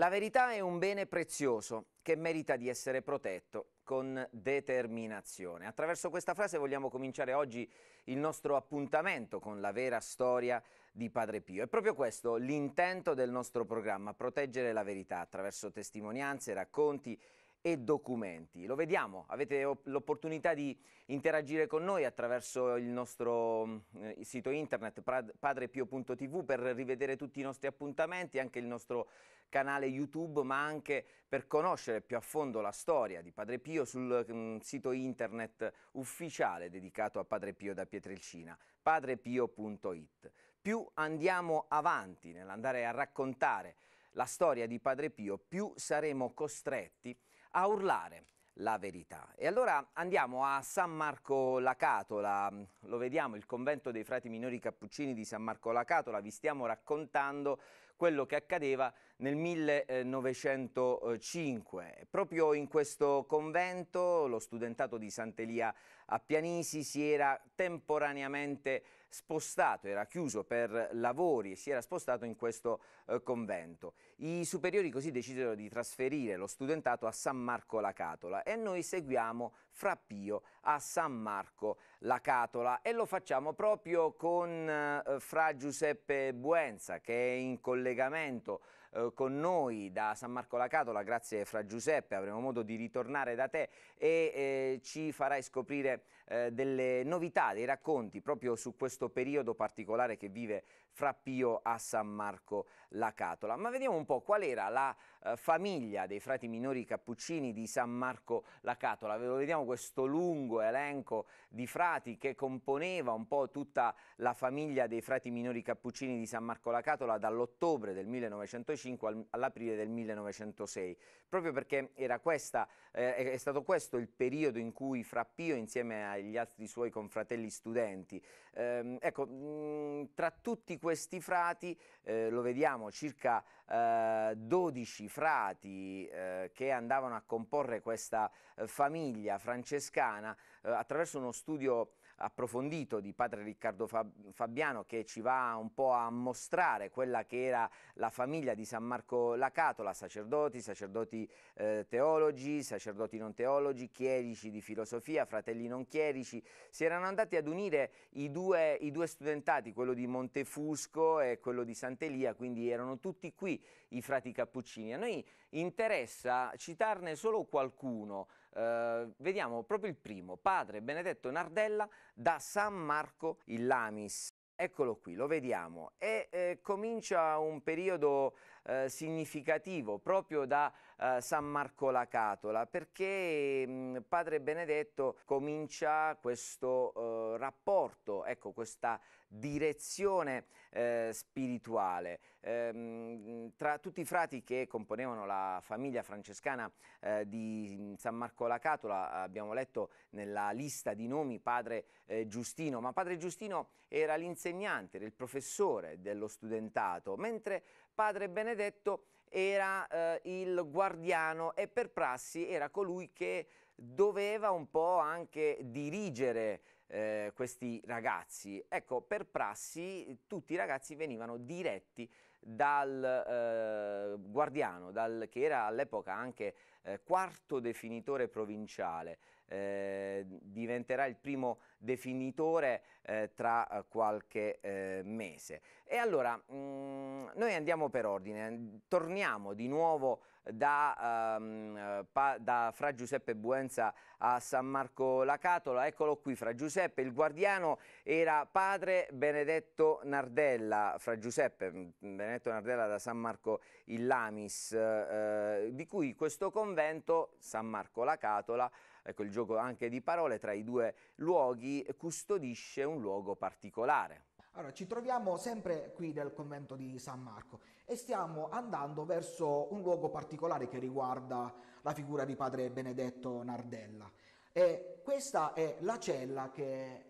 La verità è un bene prezioso che merita di essere protetto con determinazione. Attraverso questa frase vogliamo cominciare oggi il nostro appuntamento con la vera storia di Padre Pio. È proprio questo l'intento del nostro programma, proteggere la verità attraverso testimonianze, racconti e documenti. Lo vediamo, avete l'opportunità di interagire con noi attraverso il nostro eh, sito internet padrepio.tv per rivedere tutti i nostri appuntamenti, anche il nostro canale YouTube, ma anche per conoscere più a fondo la storia di Padre Pio sul mh, mm, sito internet ufficiale dedicato a Padre Pio da Pietrelcina, padrepio.it. Più andiamo avanti nell'andare a raccontare la storia di Padre Pio, più saremo costretti a urlare la verità. E allora andiamo a San Marco La Catola, lo vediamo, il convento dei frati minori cappuccini di San Marco La Catola, vi stiamo raccontando quello che accadeva nel 1905. Proprio in questo convento lo studentato di Sant'Elia a Pianisi si era temporaneamente spostato, era chiuso per lavori e si era spostato in questo eh, convento. I superiori così decisero di trasferire lo studentato a San Marco la Catola e noi seguiamo Frappio a San Marco la Catola e lo facciamo proprio con eh, Fra Giuseppe Buenza che è in collegamento eh, con noi da San Marco La Catola, grazie Fra Giuseppe, avremo modo di ritornare da te e eh, ci farai scoprire eh, delle novità, dei racconti proprio su questo periodo particolare che vive fra Pio a San Marco la Catola. Ma vediamo un po' qual era la eh, famiglia dei frati minori cappuccini di San Marco la Catola. Ve lo vediamo questo lungo elenco di frati che componeva un po' tutta la famiglia dei frati minori cappuccini di San Marco la Catola dall'ottobre del 1905 all'aprile del 1906, proprio perché questa, eh, è stato questo il periodo in cui Fra Pio insieme agli altri suoi confratelli studenti, ehm, ecco, mh, tra tutti questi questi frati, eh, lo vediamo, circa eh, 12 frati eh, che andavano a comporre questa eh, famiglia francescana eh, attraverso uno studio approfondito di padre Riccardo Fabiano che ci va un po' a mostrare quella che era la famiglia di San Marco Lacatola, sacerdoti, sacerdoti eh, teologi, sacerdoti non teologi, chierici di filosofia, fratelli non chierici, si erano andati ad unire i due, i due studentati, quello di Montefusco e quello di Sant'Elia, quindi erano tutti qui i frati cappuccini. A noi interessa citarne solo qualcuno, eh, vediamo proprio il primo, padre Benedetto Nardella da San Marco il Lamis. Eccolo qui, lo vediamo. E eh, comincia un periodo eh, significativo proprio da eh, San Marco la Catola, perché mh, mm, Padre Benedetto comincia questo eh, rapporto, ecco, questa direzione eh, spirituale. Ehm, tra tutti i frati che componevano la famiglia francescana eh, di mm, San Marco la Catola abbiamo letto nella lista di nomi padre eh, Giustino, ma padre Giustino era l'insegnante, era il professore dello studentato, mentre padre Benedetto era eh, il guardiano e per prassi era colui che doveva un po' anche dirigere eh, questi ragazzi. Ecco, per prassi tutti i ragazzi venivano diretti dal eh, guardiano, dal, che era all'epoca anche eh, quarto definitore provinciale, eh, diventerà il primo definitore eh, tra eh, qualche eh, mese. E allora mh, mm, noi andiamo per ordine, torniamo di nuovo da, um, pa, da Fra Giuseppe Buenza a San Marco La Catola, eccolo qui Fra Giuseppe, il guardiano era padre Benedetto Nardella, Fra Giuseppe mm, Benedetto Nardella da San Marco Illamis, eh, di cui questo convento, San Marco La Catola, ecco il gioco anche di parole tra i due luoghi, custodisce un luogo particolare. Allora, ci troviamo sempre qui nel convento di San Marco e stiamo andando verso un luogo particolare che riguarda la figura di padre Benedetto Nardella. E questa è la cella che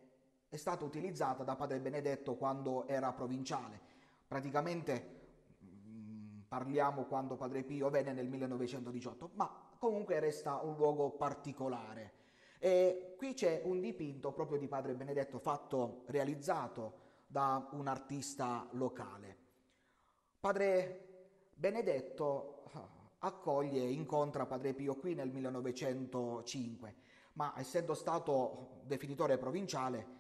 è stata utilizzata da padre Benedetto quando era provinciale. Praticamente mm, parliamo quando padre Pio venne nel 1918, ma comunque resta un luogo particolare. E qui c'è un dipinto proprio di Padre Benedetto fatto, realizzato da un artista locale. Padre Benedetto ah, accoglie e incontra Padre Pio qui nel 1905, ma essendo stato definitore provinciale,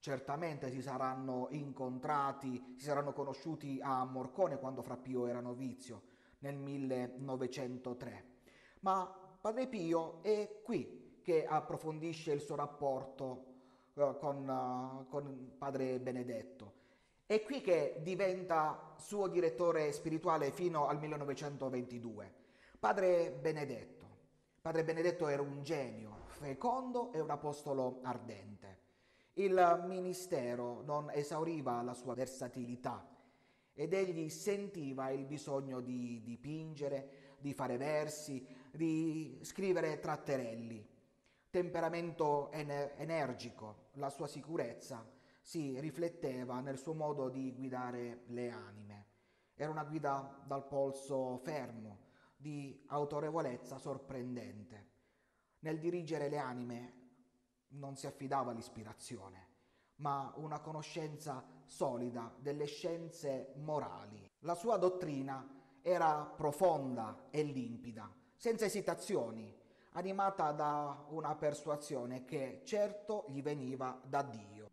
certamente si saranno incontrati, si saranno conosciuti a Morcone quando Fra Pio era novizio nel 1903. Ma Padre Pio è qui che approfondisce il suo rapporto eh, con, eh, con Padre Benedetto. È qui che diventa suo direttore spirituale fino al 1922. Padre Benedetto. Padre Benedetto era un genio, fecondo e un apostolo ardente. Il ministero non esauriva la sua versatilità ed egli sentiva il bisogno di dipingere, di fare versi, di scrivere tratterelli. Temperamento ener- energico, la sua sicurezza si rifletteva nel suo modo di guidare le anime. Era una guida dal polso fermo, di autorevolezza sorprendente. Nel dirigere le anime non si affidava all'ispirazione, ma una conoscenza solida delle scienze morali. La sua dottrina era profonda e limpida, senza esitazioni, animata da una persuasione che certo gli veniva da Dio.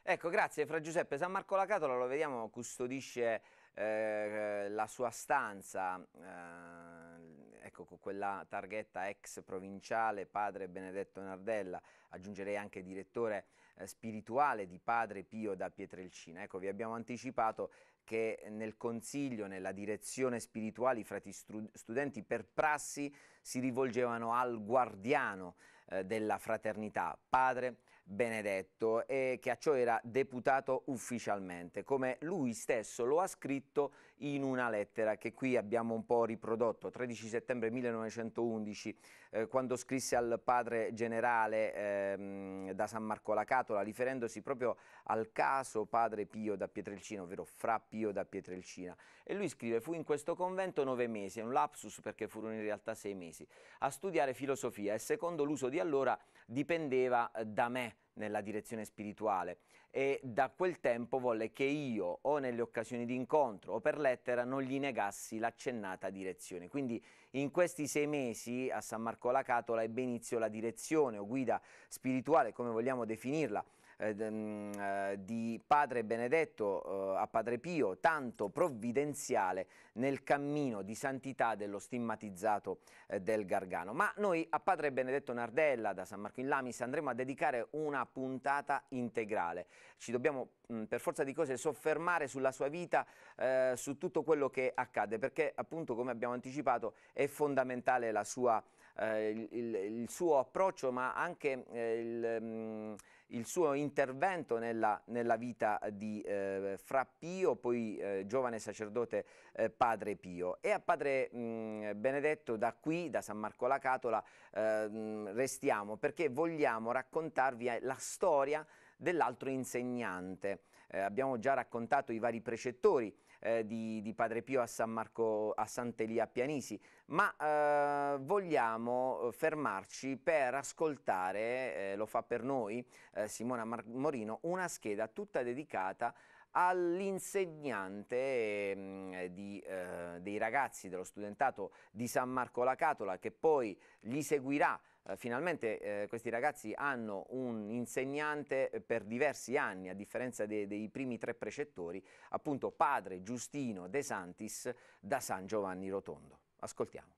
Ecco, grazie Fra Giuseppe. San Marco Lacatola lo vediamo, custodisce eh, la sua stanza, eh, ecco, con quella targhetta ex provinciale Padre Benedetto Nardella, aggiungerei anche direttore eh, spirituale di Padre Pio da Pietrelcina. Ecco, vi abbiamo anticipato che nel consiglio, nella direzione spirituale, i frati studenti per prassi si rivolgevano al guardiano eh, della fraternità, padre Benedetto e che a ciò era deputato ufficialmente, come lui stesso lo ha scritto in una lettera che qui abbiamo un po' riprodotto, 13 settembre 1911, eh, quando scrisse al padre generale eh, da San Marco la Catola, riferendosi proprio al caso padre Pio da Pietrelcina, ovvero fra Pio da Pietrelcina. E lui scrive, fu in questo convento nove mesi, è un lapsus perché furono in realtà sei mesi, a studiare filosofia e secondo l'uso di allora dipendeva eh, da me nella direzione spirituale e da quel tempo volle che io o nelle occasioni di incontro o per lettera non gli negassi l'accennata direzione. Quindi in questi sei mesi a San Marco la Catola ebbe inizio la direzione o guida spirituale, come vogliamo definirla, eh, mm, eh, di Padre Benedetto eh, a Padre Pio, tanto provvidenziale nel cammino di santità dello stigmatizzato del Gargano. Ma noi a Padre Benedetto Nardella da San Marco in Lamis andremo a dedicare una puntata integrale. Ci dobbiamo mm, per forza di cose soffermare sulla sua vita, eh, su tutto quello che accade, perché appunto come abbiamo anticipato è fondamentale sua, eh, il, il, suo approccio ma anche eh, il... Mh, mm, il suo intervento nella, nella vita di eh, Fra Pio, poi eh, giovane sacerdote eh, Padre Pio. E a Padre mh, mm, Benedetto da qui, da San Marco la Catola, mh, ehm, restiamo perché vogliamo raccontarvi eh, la storia dell'altro insegnante eh, abbiamo già raccontato i vari precettori eh, di, di, Padre Pio a San Marco, a Sant'Elia Pianisi, ma eh, vogliamo eh, fermarci per ascoltare, eh, lo fa per noi eh, Simona Mar Morino, una scheda tutta dedicata all'insegnante mm, eh, eh, dei ragazzi dello studentato di San Marco la Catola che poi gli seguirà eh, finalmente eh, questi ragazzi hanno un insegnante eh, per diversi anni, a differenza de dei primi tre precettori, appunto padre Giustino De Santis da San Giovanni Rotondo. Ascoltiamo.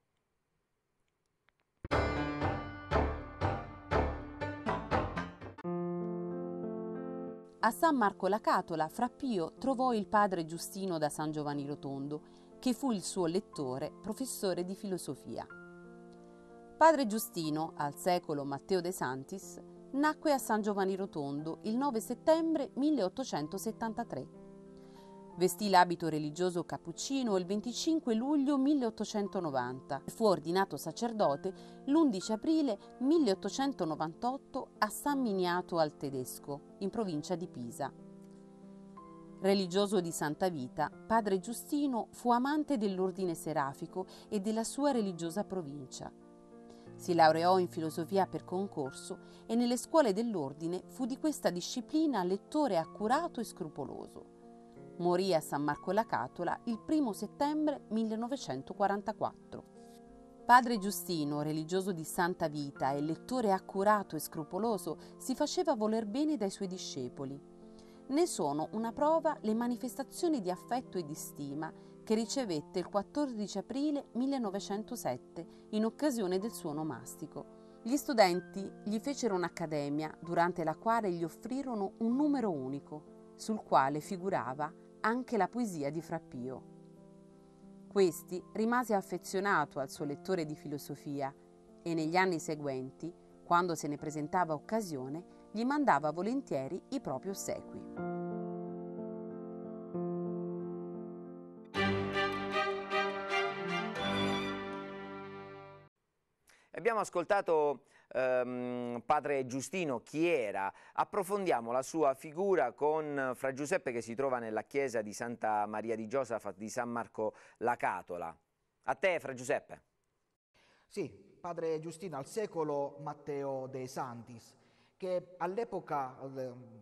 A San Marco la Catola, Frappio trovò il padre Giustino da San Giovanni Rotondo, che fu il suo lettore, professore di filosofia. Padre Giustino, al secolo Matteo De Santis, nacque a San Giovanni Rotondo il 9 settembre 1873. Vestì l'abito religioso cappuccino il 25 luglio 1890 e fu ordinato sacerdote l'11 aprile 1898 a San Miniato al Tedesco, in provincia di Pisa. Religioso di Santa Vita, padre Giustino fu amante dell'ordine serafico e della sua religiosa provincia. Si laureò in filosofia per concorso e nelle scuole dell'ordine fu di questa disciplina lettore accurato e scrupoloso. Morì a San Marco la Catola il 1 settembre 1944. Padre Giustino, religioso di santa vita e lettore accurato e scrupoloso, si faceva voler bene dai suoi discepoli. Ne sono una prova le manifestazioni di affetto e di stima che ricevette il 14 aprile 1907 in occasione del suo onomastico. Gli studenti gli fecero un'accademia durante la quale gli offrirono un numero unico, sul quale figurava anche la poesia di Frappio. Questi rimase affezionato al suo lettore di filosofia e negli anni seguenti, quando se ne presentava occasione, gli mandava volentieri i propri ossequi. ascoltato ehm, padre Giustino Chiera, approfondiamo la sua figura con eh, Fra Giuseppe che si trova nella chiesa di Santa Maria di Giosafa di San Marco la Catola. A te Fra Giuseppe. Sì, padre Giustino, al secolo Matteo De Santis, che all'epoca ehm,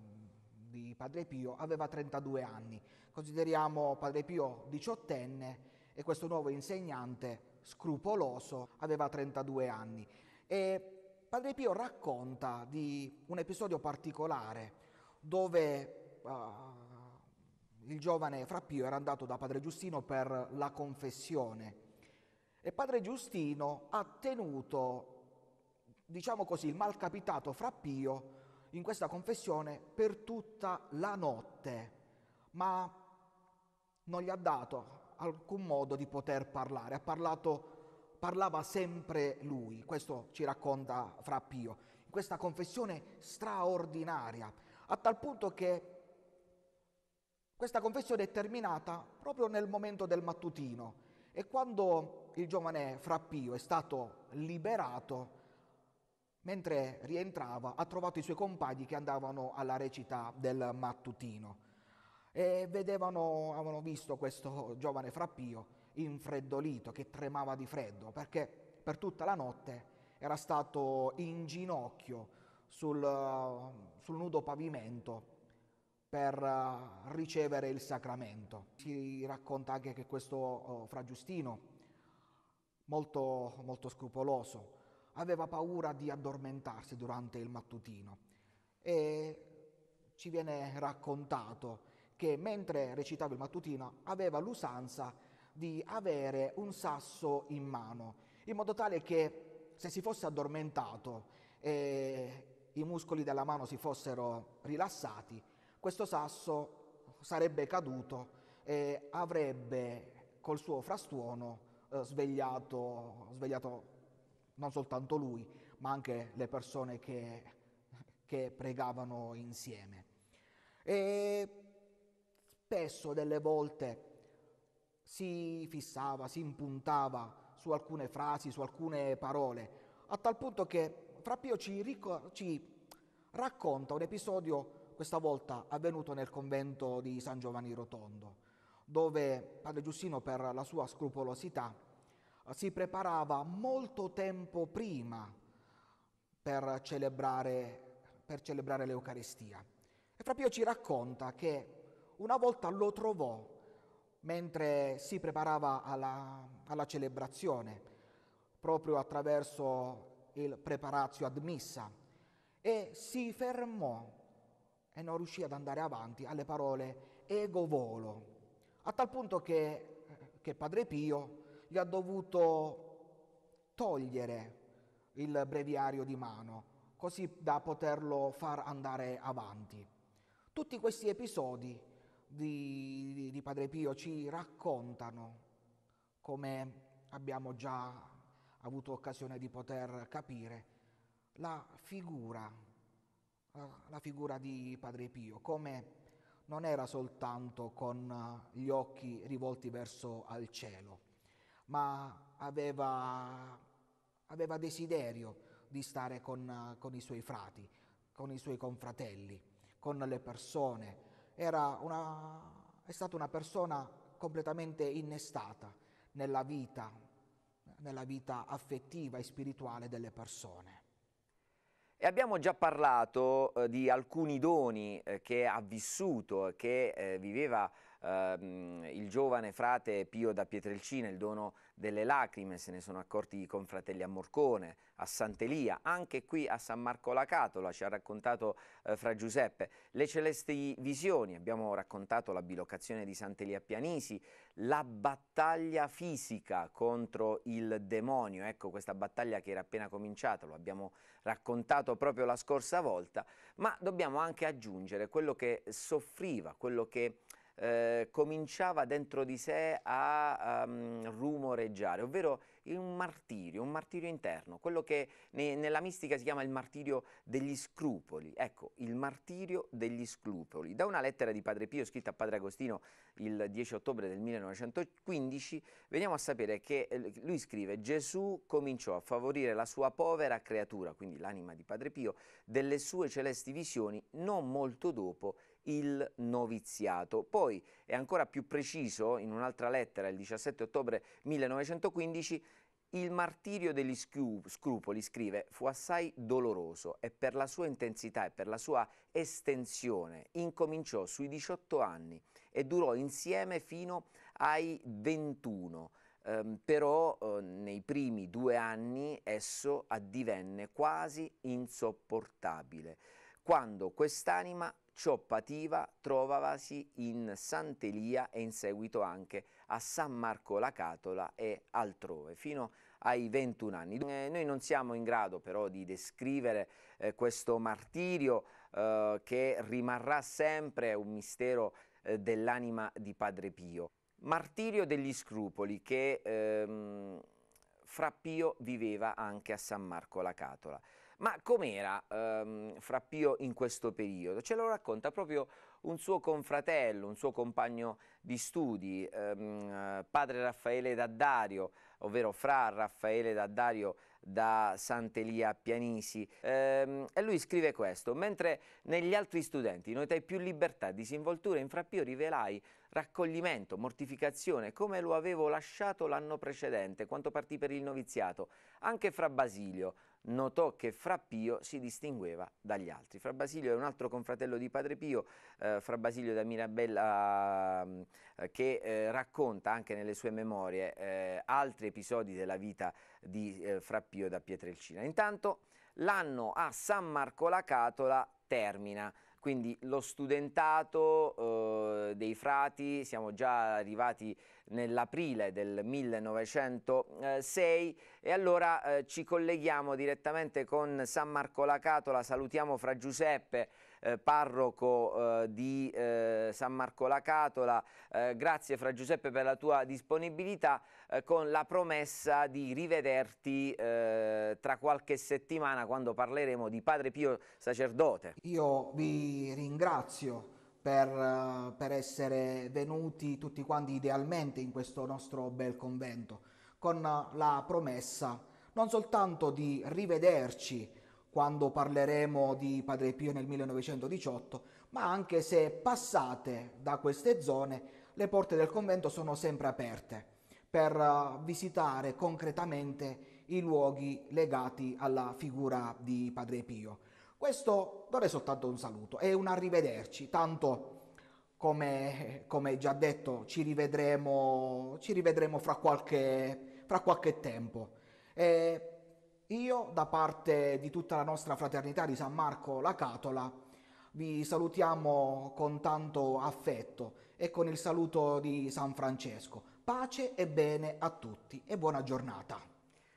di padre Pio aveva 32 anni. Consideriamo padre Pio diciottenne e questo nuovo insegnante scrupoloso, aveva 32 anni. E Padre Pio racconta di un episodio particolare dove uh, il giovane Frappio era andato da Padre Giustino per la confessione e Padre Giustino ha tenuto, diciamo così, il malcapitato Frappio in questa confessione per tutta la notte, ma non gli ha dato alcun modo di poter parlare, ha parlato parlava sempre lui, questo ci racconta Fra Pio, in questa confessione straordinaria, a tal punto che questa confessione è terminata proprio nel momento del mattutino e quando il giovane Fra Pio è stato liberato, mentre rientrava ha trovato i suoi compagni che andavano alla recita del mattutino e vedevano, avevano visto questo giovane frappio infreddolito che tremava di freddo perché per tutta la notte era stato in ginocchio sul, sul nudo pavimento per eh, ricevere il sacramento. Si racconta anche che questo oh, fra Giustino, molto, molto scrupoloso, aveva paura di addormentarsi durante il mattutino e ci viene raccontato che mentre recitava il mattutino aveva l'usanza di avere un sasso in mano, in modo tale che se si fosse addormentato e i muscoli della mano si fossero rilassati, questo sasso sarebbe caduto e avrebbe col suo frastuono eh, svegliato, svegliato non soltanto lui, ma anche le persone che, che pregavano insieme. E spesso delle volte si fissava, si impuntava su alcune frasi, su alcune parole, a tal punto che Frappio ci, ricor- ci racconta un episodio questa volta avvenuto nel convento di San Giovanni Rotondo, dove padre Giustino per la sua scrupolosità si preparava molto tempo prima per celebrare, per celebrare l'Eucaristia. E Frappio ci racconta che una volta lo trovò mentre si preparava alla, alla celebrazione, proprio attraverso il preparazio ad missa, e si fermò e non riuscì ad andare avanti alle parole ego volo, a tal punto che, che Padre Pio gli ha dovuto togliere il breviario di mano, così da poterlo far andare avanti. Tutti questi episodi di, di Padre Pio ci raccontano, come abbiamo già avuto occasione di poter capire, la figura, la figura di Padre Pio, come non era soltanto con gli occhi rivolti verso al cielo, ma aveva, aveva desiderio di stare con, con i suoi frati, con i suoi confratelli, con le persone, una, è stata una persona completamente innestata nella vita, nella vita affettiva e spirituale delle persone. E abbiamo già parlato eh, di alcuni doni eh, che ha vissuto, che eh, viveva ehm, il giovane frate Pio da Pietrelcina, il dono delle lacrime, se ne sono accorti i confratelli a Morcone, a Sant'Elia, anche qui a San Marco la Catola, ci ha raccontato eh, Fra Giuseppe, le celesti visioni, abbiamo raccontato la bilocazione di Sant'Elia Pianisi, la battaglia fisica contro il demonio, ecco questa battaglia che era appena cominciata, lo abbiamo raccontato proprio la scorsa volta, ma dobbiamo anche aggiungere quello che soffriva, quello che eh, cominciava dentro di sé a um, rumoreggiare, ovvero un martirio, un martirio interno, quello che ne, nella mistica si chiama il martirio degli scrupoli, ecco, il martirio degli scrupoli. Da una lettera di Padre Pio scritta a Padre Agostino il 10 ottobre del 1915 veniamo a sapere che eh, lui scrive Gesù cominciò a favorire la sua povera creatura, quindi l'anima di Padre Pio, delle sue celesti visioni non molto dopo il noviziato. Poi è ancora più preciso, in un'altra lettera, il 17 ottobre 1915, il martirio degli scrupoli, scrive, fu assai doloroso e per la sua intensità e per la sua estensione incominciò sui 18 anni e durò insieme fino ai 21. Um, ehm, però uh, nei primi due anni esso addivenne quasi insopportabile, quando quest'anima ciò pativa trovavasi in Sant'Elia e in seguito anche a San Marco la Catola e altrove, fino ai 21 anni. Eh, noi non siamo in grado però di descrivere eh, questo martirio eh, che rimarrà sempre un mistero eh, dell'anima di Padre Pio. Martirio degli scrupoli che ehm, Frappio viveva anche a San Marco la Catola. Ma com'era ehm, Frappio in questo periodo? Ce lo racconta proprio un suo confratello, un suo compagno di studi, ehm, padre Raffaele Daddario, ovvero fra Raffaele Daddario da Sant'Elia a Pianisi. Ehm, e lui scrive questo, mentre negli altri studenti notai più libertà, disinvoltura, in Frappio rivelai raccoglimento, mortificazione, come lo avevo lasciato l'anno precedente, quanto partì per il noviziato, anche fra Basilio, notò che Fra Pio si distingueva dagli altri. Fra Basilio è un altro confratello di Padre Pio, eh, Fra Basilio da Mirabella, mm, eh, che eh, racconta anche nelle sue memorie eh, altri episodi della vita di eh, Fra Pio da Pietrelcina. Intanto l'anno a San Marco la Catola termina. Quindi lo studentato eh, dei frati, siamo già arrivati nell'aprile del 1906 e allora eh, ci colleghiamo direttamente con San Marco Lacato, la salutiamo fra Giuseppe eh, parroco eh, di eh, San Marco La Catola. Eh, grazie Fra Giuseppe per la tua disponibilità eh, con la promessa di rivederti tra qualche settimana quando parleremo di Padre Pio Sacerdote. Io vi ringrazio. Per, per, essere venuti tutti quanti idealmente in questo nostro bel convento, con la promessa non soltanto di rivederci quando parleremo di Padre Pio nel 1918, ma anche se passate da queste zone, le porte del convento sono sempre aperte per eh, visitare concretamente i luoghi legati alla figura di Padre Pio. Questo non è soltanto un saluto, è un arrivederci, tanto come, come già detto ci rivedremo, ci rivedremo fra, qualche, fra qualche tempo. E eh, io, da parte di tutta la nostra fraternità di San Marco la Catola, vi salutiamo con tanto affetto e con il saluto di San Francesco. Pace e bene a tutti e buona giornata.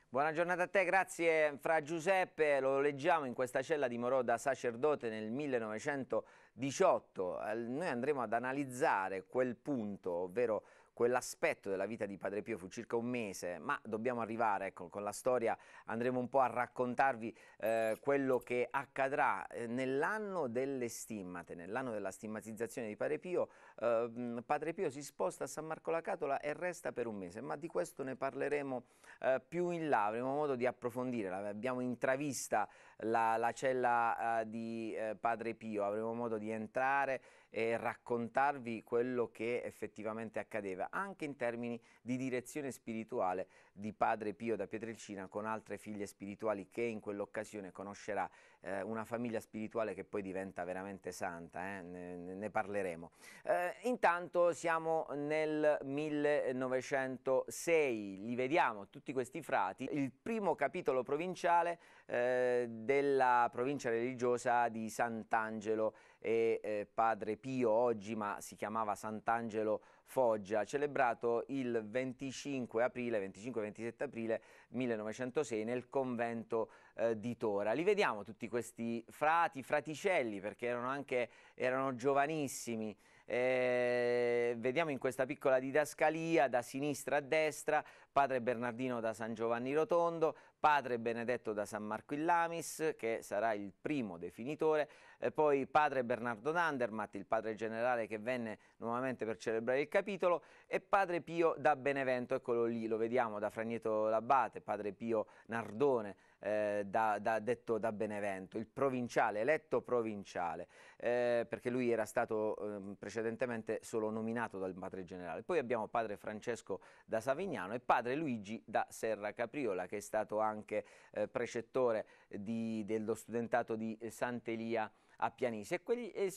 Buona giornata a te, grazie Fra Giuseppe, lo leggiamo in questa cella di Morò da sacerdote nel 1918. Eh, noi andremo ad analizzare quel punto, ovvero quell'aspetto della vita di Padre Pio fu circa un mese, ma dobbiamo arrivare, ecco, con la storia andremo un po' a raccontarvi eh, quello che accadrà eh, nell'anno delle stimmate, nell'anno della stigmatizzazione di Padre Pio, eh, Padre Pio si sposta a San Marco la Catola e resta per un mese, ma di questo ne parleremo eh, più in là, avremo modo di approfondire, abbiamo intravista la, la cella eh, di eh, Padre Pio, avremo modo di entrare e raccontarvi quello che effettivamente accadeva, anche in termini di direzione spirituale di Padre Pio da Pietrelcina con altre figlie spirituali che in quell'occasione conoscerà eh, una famiglia spirituale che poi diventa veramente santa, eh? ne, ne, parleremo. Eh, intanto siamo nel 1906, li vediamo tutti questi frati, il primo capitolo provinciale eh, della provincia religiosa di Sant'Angelo e eh, Padre Pio oggi, ma si chiamava Sant'Angelo Foggia, celebrato il 25 aprile, 25-27 aprile 1906 nel convento eh, di Tora. Li vediamo tutti questi frati, fraticelli, perché erano anche erano giovanissimi. Eh, vediamo in questa piccola didascalia da sinistra a destra padre Bernardino da San Giovanni Rotondo, padre Benedetto da San Marco in Lamis, che sarà il primo definitore, eh, poi padre Bernardo Dandermatt, il padre generale che venne nuovamente per celebrare il capitolo, e padre Pio da Benevento, eccolo lì, lo vediamo da Fragneto Labbate, padre Pio Nardone, eh, da, da, detto da Benevento, il provinciale, eletto provinciale, eh, perché lui era stato eh, precedentemente solo nominato dal padre generale. Poi abbiamo padre Francesco da Savignano e padre Luigi da Serra Capriola, che è stato anche anche eh, precettore di, dello studentato di Sant'Elia a Pianisi e, quelli, e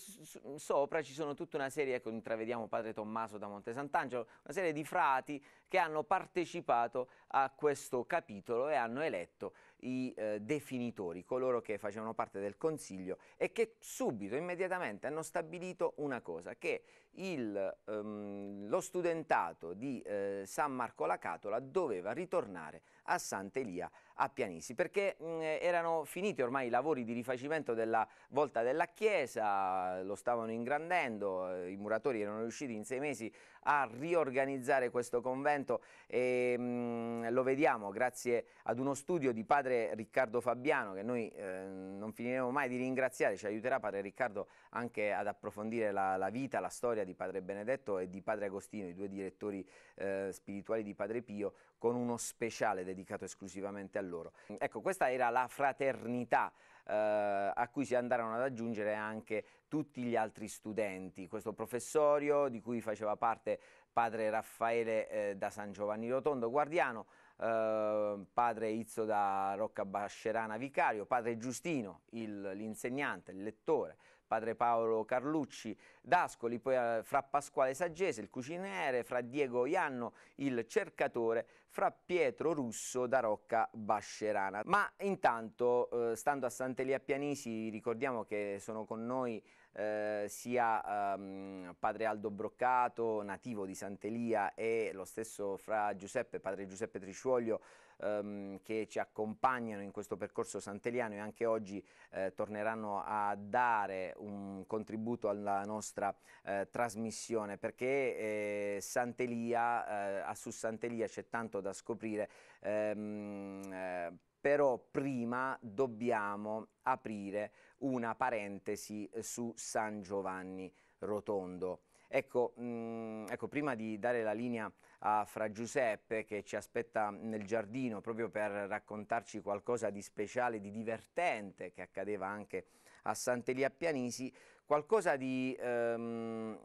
sopra ci sono tutta una serie, ecco intravediamo padre Tommaso da Monte Sant'Angelo, una serie di frati che hanno partecipato a questo capitolo e hanno eletto i eh, definitori, coloro che facevano parte del consiglio e che subito, immediatamente hanno stabilito una cosa, che il, ehm, lo studentato di eh, San Marco la Catola doveva ritornare a Sant'Elia a Pianisi, perché mh, mm, erano finiti ormai i lavori di rifacimento della volta della chiesa, lo stavano ingrandendo, eh, i muratori erano riusciti in sei mesi a riorganizzare questo convento e mh, mm, lo vediamo grazie ad uno studio di padre Riccardo Fabiano che noi eh, non finiremo mai di ringraziare, ci aiuterà padre Riccardo anche ad approfondire la, la vita, la storia di padre Benedetto e di padre Agostino, i due direttori eh, spirituali di padre Pio, con uno speciale dedicato dedicato esclusivamente a loro. Ecco, questa era la fraternità eh, a cui si andarono ad aggiungere anche tutti gli altri studenti. Questo professorio di cui faceva parte padre Raffaele eh, da San Giovanni Rotondo, guardiano, eh, padre Izzo da Rocca Bascerana Vicario, padre Giustino, l'insegnante, il, il lettore, padre Paolo Carlucci d'Ascoli, poi eh, fra Pasquale Saggese, il cuciniere, fra Diego Ianno, il cercatore, fra Pietro Russo da Rocca Bascerana. Ma intanto, eh, stando a Sant'Elia Pianisi, ricordiamo che sono con noi eh, sia ehm, padre Aldo Broccato, nativo di Sant'Elia, e lo stesso fra Giuseppe, padre Giuseppe Trisciuoglio, ehm, che ci accompagnano in questo percorso santeliano e anche oggi eh, torneranno a dare un contributo alla nostra eh, trasmissione perché eh, Santelia, eh, a su Santelia c'è tanto da scoprire, ehm, eh, però prima dobbiamo aprire una parentesi su San Giovanni Rotondo. Ecco, mh, mm, ecco, prima di dare la linea a Fra Giuseppe che ci aspetta nel giardino proprio per raccontarci qualcosa di speciale, di divertente che accadeva anche a Sant'Elia Pianisi, qualcosa di, ehm,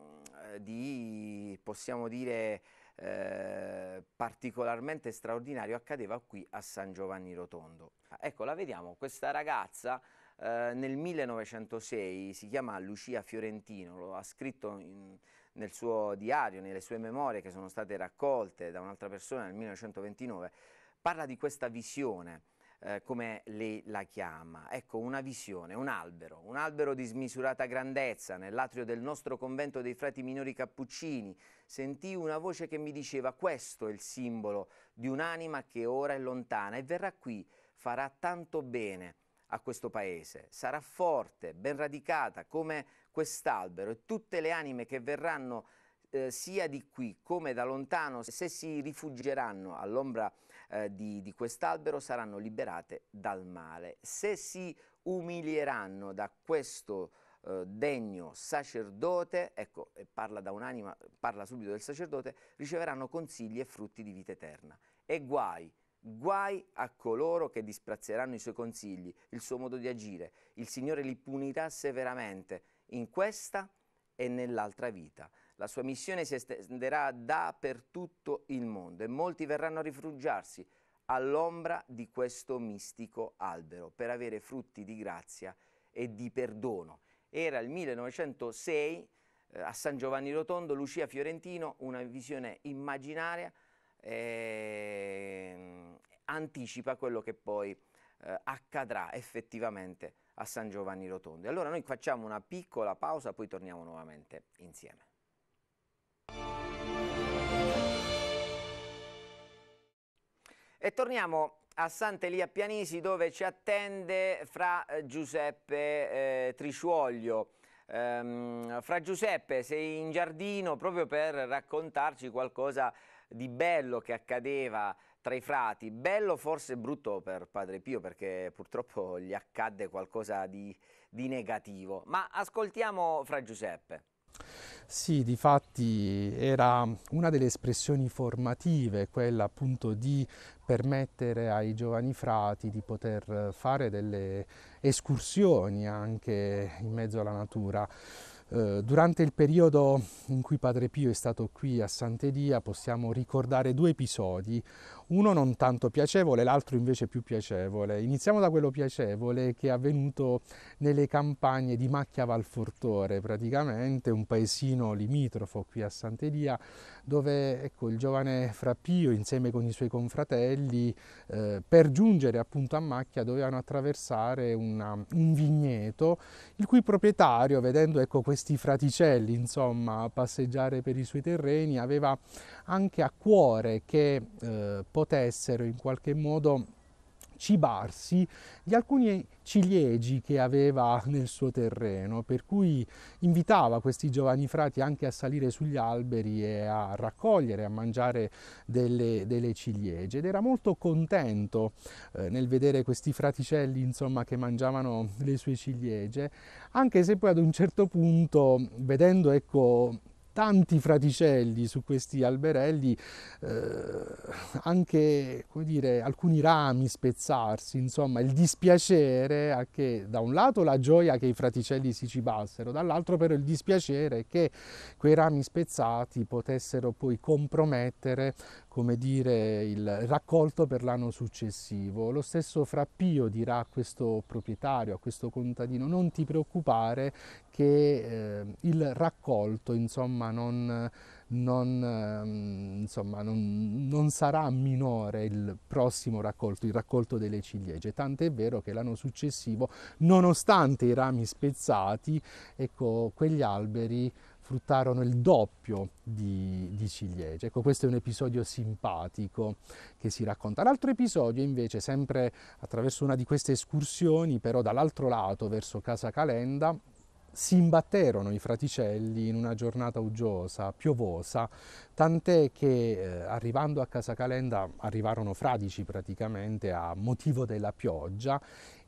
di possiamo dire, eh, particolarmente straordinario accadeva qui a San Giovanni Rotondo. Ecco, la vediamo, questa ragazza eh, nel 1906 si chiama Lucia Fiorentino, lo ha scritto in, nel suo diario, nelle sue memorie che sono state raccolte da un'altra persona nel 1929, parla di questa visione, eh, come lei la chiama. Ecco, una visione, un albero, un albero di smisurata grandezza, nell'atrio del nostro convento dei frati minori cappuccini, sentì una voce che mi diceva questo è il simbolo di un'anima che ora è lontana e verrà qui, farà tanto bene a questo paese, sarà forte, ben radicata come quest'albero e tutte le anime che verranno eh, sia di qui come da lontano, se si rifugieranno all'ombra eh, di, di quest'albero, saranno liberate dal male. Se si umilieranno da questo eh, degno sacerdote, ecco, parla da un'anima, parla subito del sacerdote, riceveranno consigli e frutti di vita eterna. E guai Guai a coloro che disprezzeranno i suoi consigli, il suo modo di agire. Il Signore li punirà severamente in questa e nell'altra vita. La sua missione si estenderà dappertutto il mondo e molti verranno a rifugiarsi all'ombra di questo mistico albero per avere frutti di grazia e di perdono. Era il 1906 eh, a San Giovanni Rotondo, Lucia Fiorentino, una visione immaginaria. Eh, anticipa quello che poi eh, accadrà effettivamente a San Giovanni Rotondo. Allora noi facciamo una piccola pausa, poi torniamo nuovamente insieme. E torniamo a Sant'Elia Pianisi dove ci attende fra eh, Giuseppe eh, Trisciuoglio. Ehm, fra Giuseppe sei in giardino proprio per raccontarci qualcosa di bello che accadeva tra i frati. Bello forse brutto per Padre Pio perché purtroppo gli accadde qualcosa di, di negativo. Ma ascoltiamo Fra Giuseppe. Sì, di fatti era una delle espressioni formative, quella appunto di permettere ai giovani frati di poter fare delle escursioni anche in mezzo alla natura. Eh, durante il periodo in cui Padre Pio è stato qui a Sant'Elia possiamo ricordare due episodi, uno non tanto piacevole, l'altro invece più piacevole. Iniziamo da quello piacevole che è avvenuto nelle campagne di Macchia Valfortore, praticamente un paesino limitrofo qui a Sant'Elia, dove ecco, il giovane Frappio insieme con i suoi confratelli eh, per giungere appunto a Macchia dovevano attraversare una, un vigneto, il cui proprietario, vedendo ecco, questi fraticelli insomma passeggiare per i suoi terreni, aveva anche a cuore che eh, potessero in qualche modo cibarsi di alcuni ciliegi che aveva nel suo terreno, per cui invitava questi giovani frati anche a salire sugli alberi e a raccogliere, a mangiare delle, delle ciliegie ed era molto contento eh, nel vedere questi fraticelli insomma, che mangiavano le sue ciliegie, anche se poi ad un certo punto, vedendo ecco, tanti fraticelli su questi alberelli, eh, anche dire, alcuni rami spezzarsi, insomma il dispiacere a che da un lato la gioia che i fraticelli si cibassero, dall'altro però il dispiacere che quei rami spezzati potessero poi compromettere come dire, il raccolto per l'anno successivo. Lo stesso Frappio dirà a questo proprietario, a questo contadino, non ti preoccupare che eh, il raccolto insomma, non, non, ehm, insomma, non, non, sarà minore il prossimo raccolto, il raccolto delle ciliegie, tant'è vero che l'anno successivo, nonostante i rami spezzati, ecco, quegli alberi fruttarono il doppio di, di ciliegie. Ecco, questo è un episodio simpatico che si racconta. L'altro episodio invece, sempre attraverso una di queste escursioni, però dall'altro lato, verso Casa Calenda, si imbatterono i fraticelli in una giornata uggiosa, piovosa, tant'è che eh, arrivando a Casa Calenda arrivarono fradici praticamente a motivo della pioggia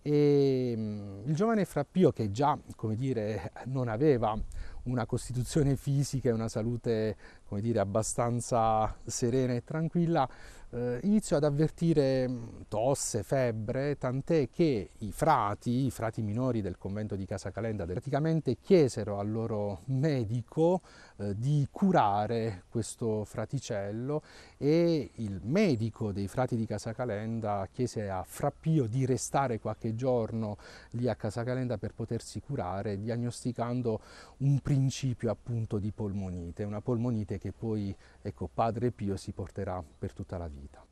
e mh, mm, il giovane Frappio che già, come dire, non aveva una costituzione fisica e una salute come dire, abbastanza serena e tranquilla, eh, iniziò ad avvertire mm, tosse, febbre, tant'è che i frati, i frati minori del convento di Casa Calenda, praticamente chiesero al loro medico eh, di curare questo fraticello e il medico dei frati di Casacalenda chiese a Frappio di restare qualche giorno lì a Casacalenda per potersi curare, diagnosticando un principio appunto di polmonite, una polmonite che poi ecco, Padre Pio si porterà per tutta la vita.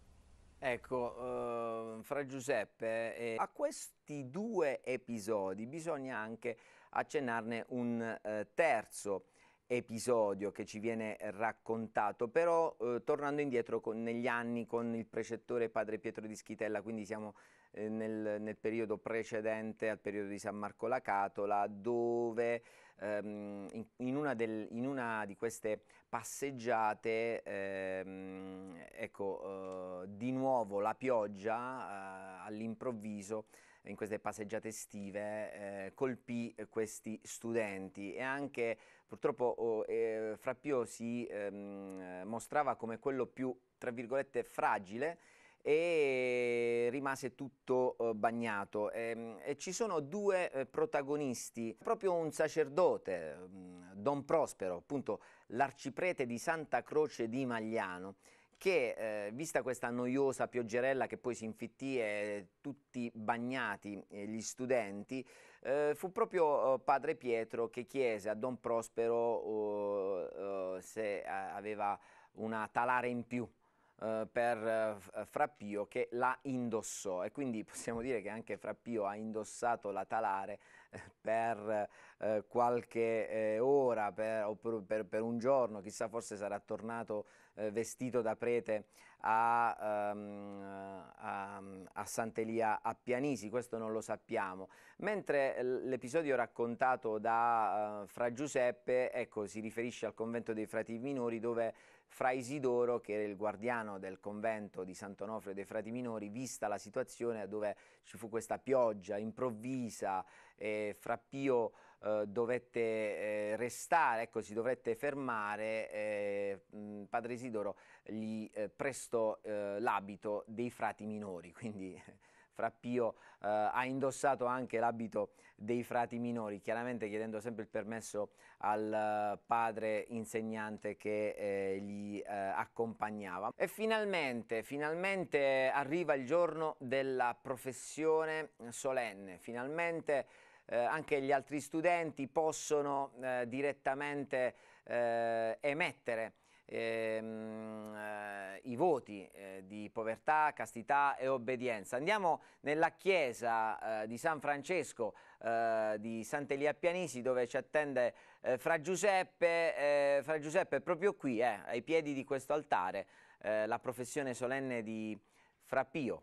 Ecco, eh, fra Giuseppe, eh, a questi due episodi bisogna anche accennarne un eh, terzo, episodio che ci viene raccontato, però eh, tornando indietro con, negli anni con il precettore padre Pietro di Schitella, quindi siamo eh, nel, nel, periodo precedente al periodo di San Marco la Catola, dove ehm, in, in, una del, in, una di queste passeggiate, ehm, ecco, eh, di nuovo la pioggia eh, all'improvviso in queste passeggiate estive eh, colpì questi studenti e anche Purtroppo oh, eh, Frappio si ehm, mostrava come quello più, tra virgolette, fragile e rimase tutto eh, bagnato. E, ehm, e ci sono due eh, protagonisti, proprio un sacerdote, mm, Don Prospero, appunto l'arciprete di Santa Croce di Magliano, che eh, vista questa noiosa pioggerella che poi si infittì e tutti bagnati eh, gli studenti, eh, fu proprio eh, padre Pietro che chiese a Don Prospero oh, oh, eh, se aveva una talare in più eh, per eh, Frappio che la indossò e quindi possiamo dire che anche Frappio ha indossato la talare eh, per qualche ora per, o per, per, un giorno, chissà forse sarà tornato vestito da prete a, um, a, a Sant'Elia a Pianisi, questo non lo sappiamo. Mentre eh, l'episodio raccontato da uh, Fra Giuseppe ecco, si riferisce al convento dei frati minori dove Fra Isidoro, che era il guardiano del convento di Sant'Onofrio dei Frati Minori, vista la situazione dove ci fu questa pioggia improvvisa, e Fra Pio eh, dovette eh, restare, ecco, si dovette fermare, eh, mh, padre Isidoro gli eh, prestò eh, l'abito dei frati minori, quindi Fra Pio ha indossato anche l'abito dei frati minori, chiaramente chiedendo sempre il permesso al padre insegnante che gli accompagnava. E finalmente, finalmente arriva il giorno della professione solenne, finalmente eh, anche gli altri studenti possono eh, direttamente eh, emettere ehm, eh, i voti eh, di povertà, castità e obbedienza. Andiamo nella chiesa eh, di San Francesco di Sant'Elia Pianisi dove ci attende Fra Giuseppe. Fra Giuseppe è proprio qui, ai piedi di questo altare, la professione solenne di Fra Pio.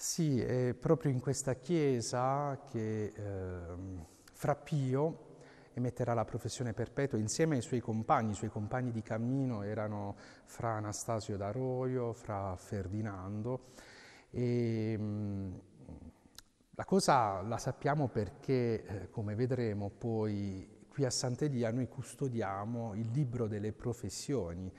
Sì, è proprio in questa chiesa che eh, Fra Pio emetterà la professione perpetua insieme ai suoi compagni, i suoi compagni di cammino erano Fra Anastasio d'Aroio, Fra Ferdinando e ehm, la cosa la sappiamo perché, eh, come vedremo poi, qui a Sant'Elia noi custodiamo il libro delle professioni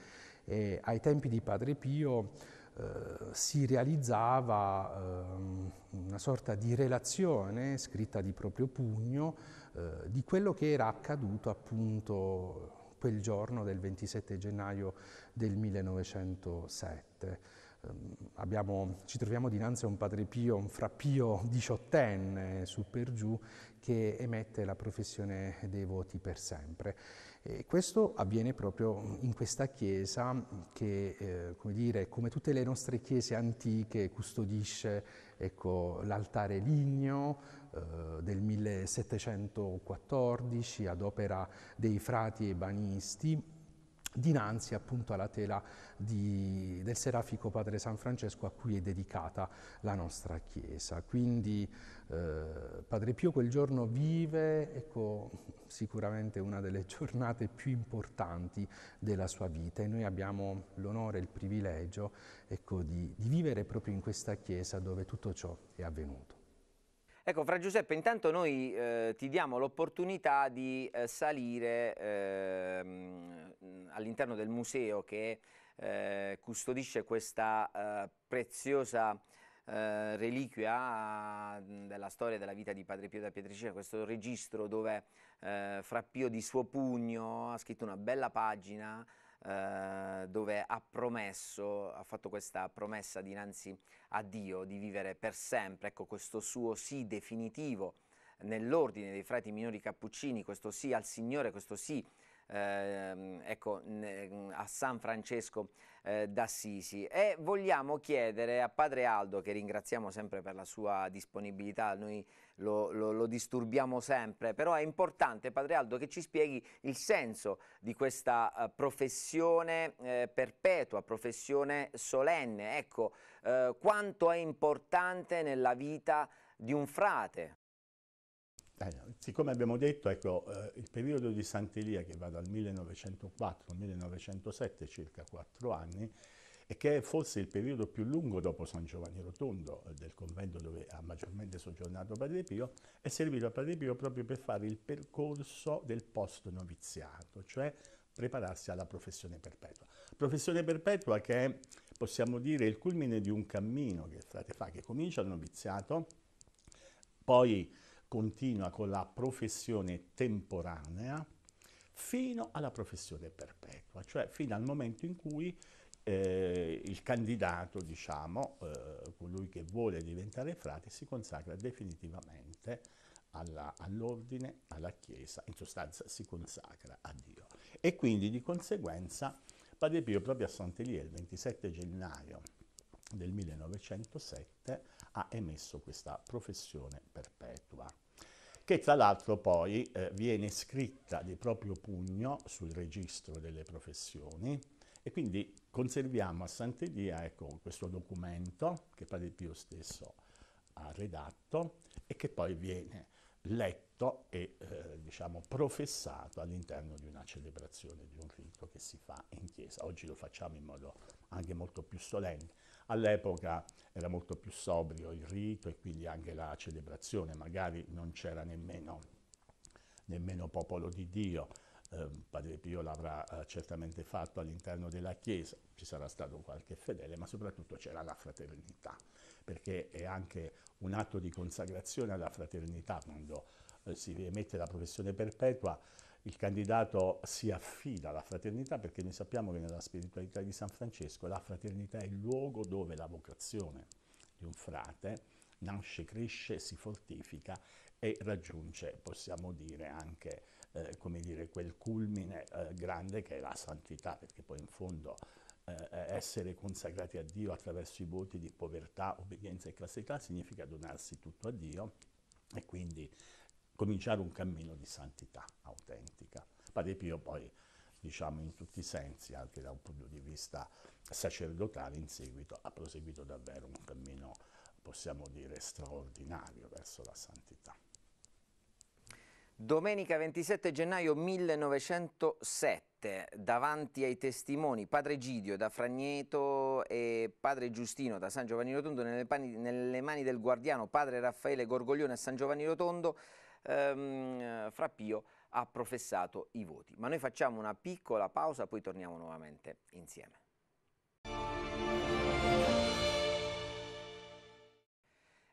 e ai tempi di Padre Pio eh, si realizzava ehm, una sorta di relazione scritta di proprio pugno eh, di quello che era accaduto appunto quel giorno del 27 gennaio del 1907. Ehm, abbiamo, ci troviamo dinanzi a un padre Pio, un frappio diciottenne su per giù, che emette la professione dei voti per sempre. E questo avviene proprio in questa chiesa che, eh, come, dire, come tutte le nostre chiese antiche, custodisce ecco, l'altare ligneo eh, del 1714 ad opera dei frati ebanisti dinanzi appunto alla tela di, del serafico padre San Francesco a cui è dedicata la nostra chiesa. Quindi eh, Padre Pio quel giorno vive ecco, sicuramente una delle giornate più importanti della sua vita e noi abbiamo l'onore e il privilegio ecco, di, di vivere proprio in questa chiesa dove tutto ciò è avvenuto. Ecco, Fra Giuseppe, intanto noi eh, ti diamo l'opportunità di eh, salire eh, all'interno del museo che eh, custodisce questa eh, preziosa eh, reliquia della storia e della vita di Padre Pio da Pietricina, questo registro dove Fra Pio di suo pugno ha scritto una bella pagina eh, dove ha promesso, ha fatto questa promessa dinanzi a Dio di vivere per sempre, ecco questo suo sì definitivo nell'ordine dei frati minori cappuccini, questo sì al Signore, questo sì eh, ecco, a San Francesco eh, d'Assisi e vogliamo chiedere a Padre Aldo, che ringraziamo sempre per la sua disponibilità, noi lo, lo, lo, disturbiamo sempre, però è importante Padre Aldo che ci spieghi il senso di questa eh, professione eh, perpetua, professione solenne, ecco eh, quanto è importante nella vita di un frate. Eh, siccome abbiamo detto, ecco, eh, il periodo di Sant'Elia che va dal 1904 al 1907, circa quattro anni, e che è forse il periodo più lungo dopo San Giovanni Rotondo, eh, del convento dove ha maggiormente soggiornato Padre Pio, è servito a Padre Pio proprio per fare il percorso del post-noviziato, cioè prepararsi alla professione perpetua. Professione perpetua che è, possiamo dire, il culmine di un cammino che il frate fa, che comincia il noviziato, poi continua con la professione temporanea fino alla professione perpetua, cioè fino al momento in cui eh, il candidato, diciamo, eh, colui che vuole diventare frate, si consacra definitivamente all'ordine, all alla Chiesa, in sostanza si consacra a Dio. E quindi di conseguenza Padre Pio proprio a Sant'Elia il 27 gennaio del 1907 ha emesso questa professione perpetua che tra l'altro poi eh, viene scritta di proprio pugno sul registro delle professioni e quindi conserviamo a Sant'Elia ecco, questo documento che Padre Pio stesso ha redatto e che poi viene letto e eh, diciamo, professato all'interno di una celebrazione, di un rito che si fa in chiesa. Oggi lo facciamo in modo anche molto più solenne. All'epoca era molto più sobrio il rito e quindi anche la celebrazione, magari non c'era nemmeno, nemmeno popolo di Dio, eh, Padre Pio l'avrà eh, certamente fatto all'interno della Chiesa, ci sarà stato qualche fedele, ma soprattutto c'era la fraternità, perché è anche un atto di consacrazione alla fraternità quando eh, si emette la professione perpetua il candidato si affida alla fraternità perché noi sappiamo che nella spiritualità di San Francesco la fraternità è il luogo dove la vocazione di un frate nasce, cresce, si fortifica e raggiunge, possiamo dire, anche eh, dire, quel culmine eh, grande che è la santità, perché poi in fondo eh, essere consacrati a Dio attraverso i voti di povertà, obbedienza e classità significa donarsi tutto a Dio e quindi cominciare un cammino di santità autentica. Padre Pio poi, diciamo in tutti i sensi, anche da un punto di vista sacerdotale, in seguito ha proseguito davvero un cammino, possiamo dire, straordinario verso la santità. Domenica 27 gennaio 1907, davanti ai testimoni padre Gidio da Fragneto e padre Giustino da San Giovanni Rotondo, nelle, pani, nelle mani del guardiano padre Raffaele Gorgoglione a San Giovanni Rotondo, ehm, Frappio ha professato i voti. Ma noi facciamo una piccola pausa, poi torniamo nuovamente insieme.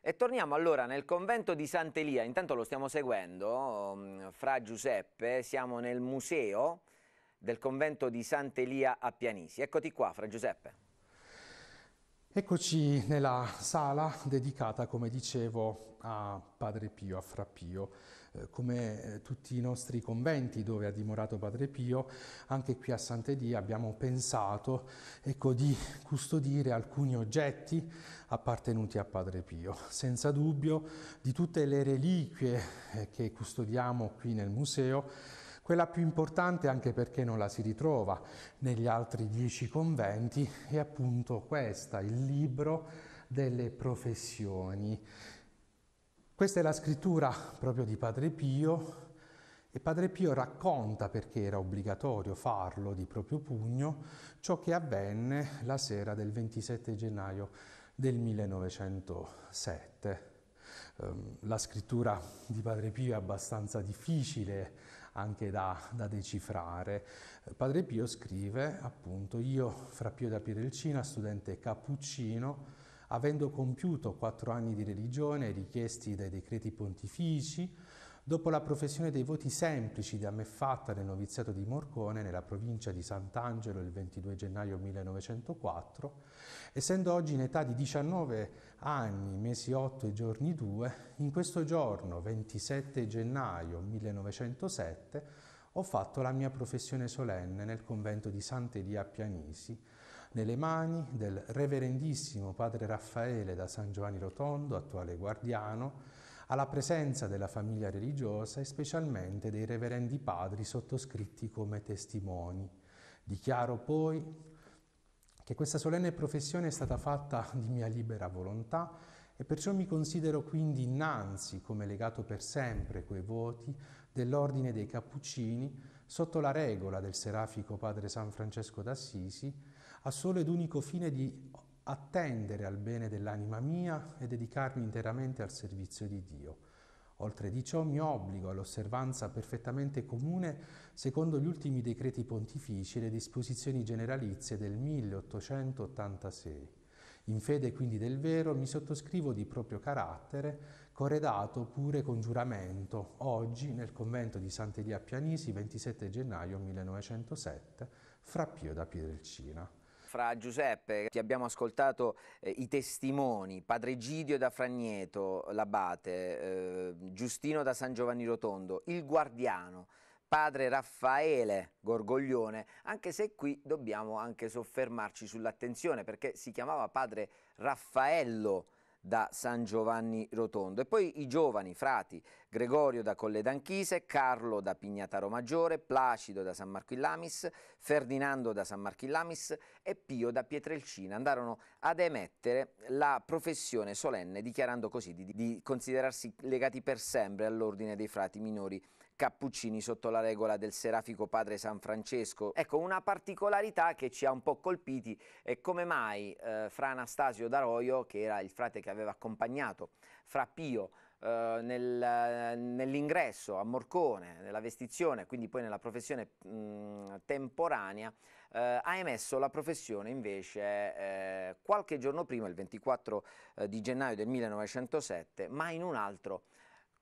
E torniamo allora nel convento di Sant'Elia, intanto lo stiamo seguendo, mm, fra Giuseppe, siamo nel museo del convento di Sant'Elia a Pianisi. Eccoti qua, fra Giuseppe. Eccoci nella sala dedicata, come dicevo, a Padre Pio, a Fra Pio. Eh, come eh, tutti i nostri conventi dove ha dimorato Padre Pio, anche qui a Sant'Edì abbiamo pensato ecco, di custodire alcuni oggetti appartenuti a Padre Pio. Senza dubbio di tutte le reliquie eh, che custodiamo qui nel museo, quella più importante anche perché non la si ritrova negli altri dieci conventi è appunto questa, il libro delle professioni questa è la scrittura proprio di Padre Pio e Padre Pio racconta, perché era obbligatorio farlo di proprio pugno, ciò che avvenne la sera del 27 gennaio del 1907. Ehm, la scrittura di Padre Pio è abbastanza difficile anche da, da, decifrare. Padre Pio scrive appunto io fra Pio da Pietrelcina, studente cappuccino, avendo compiuto quattro anni di religione richiesti dai decreti pontifici, dopo la professione dei voti semplici da me fatta nel noviziato di Morcone, nella provincia di Sant'Angelo, il 22 gennaio 1904, essendo oggi in età di 19 anni, mesi 8 e giorni 2, in questo giorno, 27 gennaio 1907, ho fatto la mia professione solenne nel convento di Sant'Elia a Pianisi, nelle mani del reverendissimo padre Raffaele da San Giovanni Rotondo, attuale guardiano, alla presenza della famiglia religiosa e specialmente dei reverendi padri sottoscritti come testimoni. Dichiaro poi che questa solenne professione è stata fatta di mia libera volontà e perciò mi considero quindi innanzi come legato per sempre coi voti dell'ordine dei Cappuccini sotto la regola del serafico padre San Francesco d'Assisi ha solo ed unico fine di attendere al bene dell'anima mia e dedicarmi interamente al servizio di Dio. Oltre di ciò mi obbligo all'osservanza perfettamente comune, secondo gli ultimi decreti pontifici, e le disposizioni generalizie del 1886. In fede quindi del vero mi sottoscrivo di proprio carattere, corredato pure con giuramento, oggi nel convento di Sant'Elia Pianisi, 27 gennaio 1907, fra Pio da Pietrelcina. Fra Giuseppe, ti abbiamo ascoltato eh, i testimoni, Padre Gidio da Fragneto, l'abate, eh, Giustino da San Giovanni Rotondo, il guardiano, padre Raffaele Gorgoglione, anche se qui dobbiamo anche soffermarci sull'attenzione perché si chiamava padre Raffaello da San Giovanni Rotondo e poi i giovani frati Gregorio da Colle d'Anchise, Carlo da Pignataro Maggiore, Placido da San Marco in Ferdinando da San Marco in e Pio da Pietrelcina andarono ad emettere la professione solenne dichiarando così di, di considerarsi legati per sempre all'ordine dei frati minori Cappuccini sotto la regola del serafico padre San Francesco. Ecco, una particolarità che ci ha un po' colpiti è come mai eh, fra Anastasio d'Aroio, che era il frate che aveva accompagnato fra Pio eh, nel, nell'ingresso a Morcone, nella vestizione, quindi poi nella professione mh, mm, temporanea, eh, ha emesso la professione invece eh, qualche giorno prima, il 24 eh, di gennaio del 1907, ma in un altro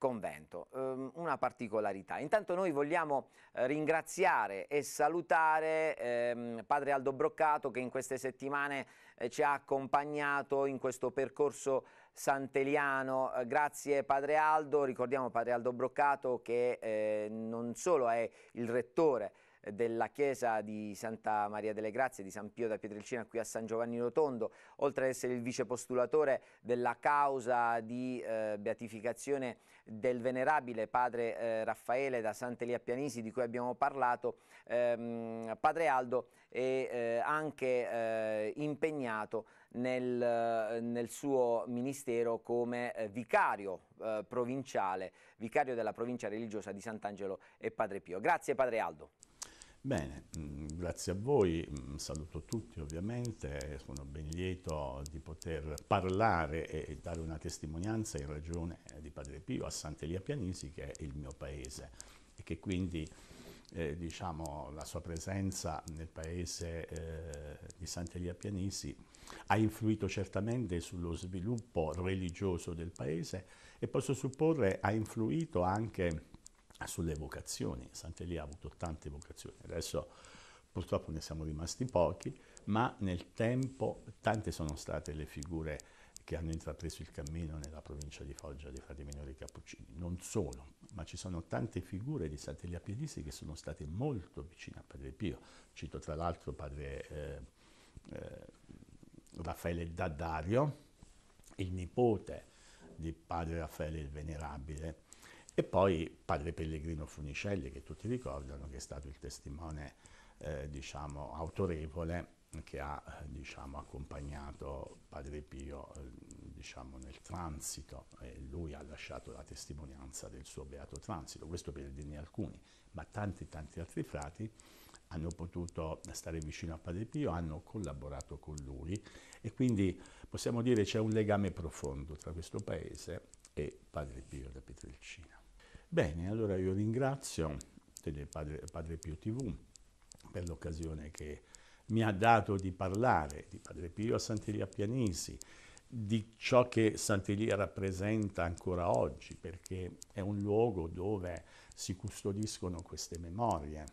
convento. Ehm, una particolarità. Intanto noi vogliamo eh, ringraziare e salutare ehm, Padre Aldo Broccato che in queste settimane eh, ci ha accompagnato in questo percorso Santeliano. Eh, grazie Padre Aldo, ricordiamo Padre Aldo Broccato che eh, non solo è il rettore della chiesa di Santa Maria delle Grazie di San Pio da Pietrelcina qui a San Giovanni Rotondo, oltre ad essere il vicepostulatore della causa di eh, beatificazione del venerabile padre eh, Raffaele da Sant'Elia Pianisi di cui abbiamo parlato, ehm, padre Aldo è eh, anche eh, impegnato nel, nel, suo ministero come eh, vicario eh, provinciale, vicario della provincia religiosa di Sant'Angelo e Padre Pio. Grazie Padre Aldo. Bene, mm, grazie a voi, mm, saluto tutti ovviamente, sono ben lieto di poter parlare e dare una testimonianza in ragione di Padre Pio a Sant'Elia Pianisi che è il mio paese e che quindi eh, diciamo, la sua presenza nel paese eh, di Sant'Elia Pianisi ha influito certamente sullo sviluppo religioso del paese e posso supporre ha influito anche Ah, sulle vocazioni. Sant'Elia ha avuto tante vocazioni, adesso purtroppo ne siamo rimasti pochi, ma nel tempo tante sono state le figure che hanno intrapreso il cammino nella provincia di Foggia dei frati minori cappuccini. Non solo, ma ci sono tante figure di Sant'Elia Piedisi che sono state molto vicine a Padre Pio. Cito tra l'altro padre eh, eh, Raffaele Daddario, il nipote di padre Raffaele il Venerabile, e poi padre Pellegrino Funicelli, che tutti ricordano, che è stato il testimone eh, diciamo, autorevole che ha eh, diciamo, accompagnato padre Pio eh, diciamo, nel transito e lui ha lasciato la testimonianza del suo beato transito, questo per dirne alcuni, ma tanti tanti altri frati hanno potuto stare vicino a Padre Pio, hanno collaborato con lui e quindi possiamo dire c'è un legame profondo tra questo paese e Padre Pio da Pietrelcina. Bene, allora io ringrazio Padre, Padre Pio TV per l'occasione che mi ha dato di parlare di Padre Pio a Sant'Elia Pianisi, di ciò che Sant'Elia rappresenta ancora oggi, perché è un luogo dove si custodiscono queste memorie,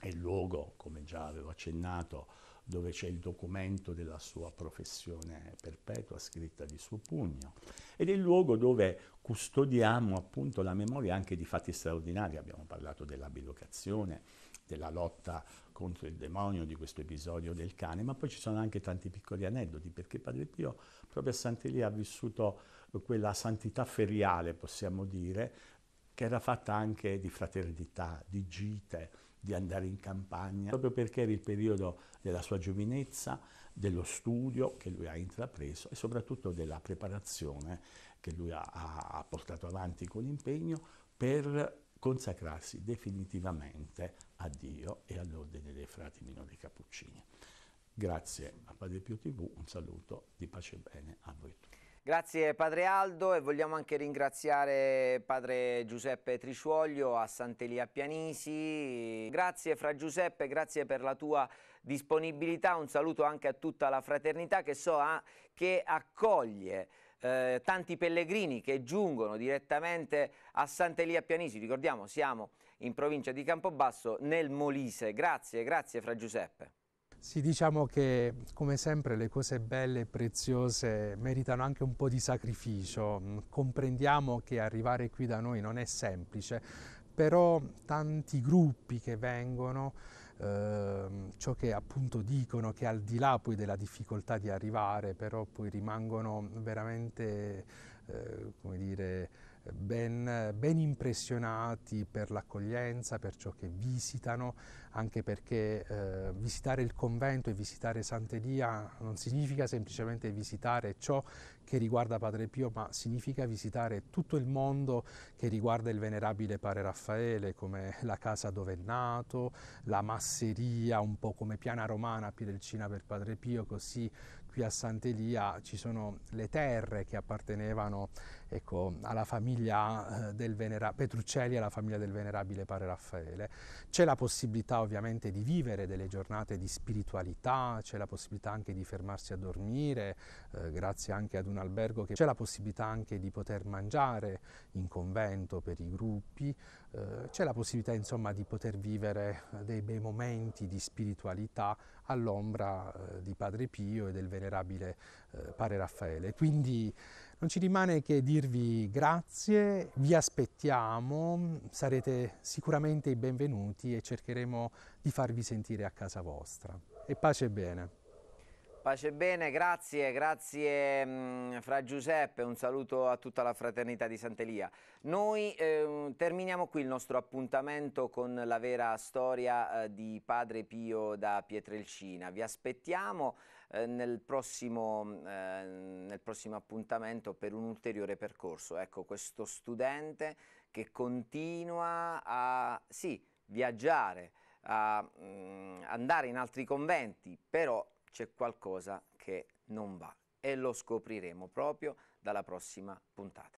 è il luogo, come già avevo accennato, dove c'è il documento della sua professione perpetua scritta di suo pugno, ed è il luogo dove custodiamo appunto la memoria anche di fatti straordinari, abbiamo parlato della bilocazione, della lotta contro il demonio, di questo episodio del cane, ma poi ci sono anche tanti piccoli aneddoti, perché Padre Pio proprio a Sant'Elia ha vissuto quella santità feriale, possiamo dire, che era fatta anche di fraternità, di gite, di andare in campagna, proprio perché era il periodo della sua giovinezza, dello studio che lui ha intrapreso e soprattutto della preparazione che lui ha, ha portato avanti con impegno per consacrarsi definitivamente a Dio e all'ordine dei frati minori cappuccini. Grazie a Padre Pio TV, un saluto di pace e bene a voi tutti. Grazie Padre Aldo e vogliamo anche ringraziare Padre Giuseppe Trisciuoglio a Sant'Elia Pianisi. Grazie Fra Giuseppe, grazie per la tua disponibilità, un saluto anche a tutta la fraternità che so ah, che accoglie eh, tanti pellegrini che giungono direttamente a Sant'Elia Pianisi. Ricordiamo, siamo in provincia di Campobasso nel Molise. Grazie, grazie Fra Giuseppe. Sì, diciamo che come sempre le cose belle e preziose meritano anche un po' di sacrificio. Mm, comprendiamo che arrivare qui da noi non è semplice, però tanti gruppi che vengono, eh, ciò che appunto dicono che al di là poi della difficoltà di arrivare, però poi rimangono veramente, eh, come dire, ben, ben impressionati per l'accoglienza, per ciò che visitano, anche perché eh, visitare il convento e visitare Sant'Elia non significa semplicemente visitare ciò che riguarda Padre Pio, ma significa visitare tutto il mondo che riguarda il venerabile Padre Raffaele, come la casa dove è nato, la masseria, un po' come Piana Romana, Pirelcina per Padre Pio, così qui a Sant'Elia ci sono le terre che appartenevano ecco, alla famiglia eh, del Venera- Petruccelli e alla famiglia del venerabile Padre Raffaele. C'è la possibilità ovviamente di vivere delle giornate di spiritualità, c'è la possibilità anche di fermarsi a dormire, eh, grazie anche ad un albergo che c'è la possibilità anche di poter mangiare in convento per i gruppi, eh, c'è la possibilità insomma di poter vivere dei bei momenti di spiritualità all'ombra eh, di Padre Pio e del venerabile eh, Padre Raffaele. Quindi non ci rimane che dirvi grazie, vi aspettiamo, sarete sicuramente i benvenuti e cercheremo di farvi sentire a casa vostra. E pace e bene. Pace e bene, grazie, grazie mh, mm, Fra Giuseppe, un saluto a tutta la fraternità di Sant'Elia. Noi eh, terminiamo qui il nostro appuntamento con la vera storia eh, di Padre Pio da Pietrelcina. Vi aspettiamo eh, nel, prossimo, eh, nel, prossimo, appuntamento per un ulteriore percorso. Ecco, questo studente che continua a sì, viaggiare, a mh, mm, andare in altri conventi, però c'è qualcosa che non va e lo scopriremo proprio dalla prossima puntata.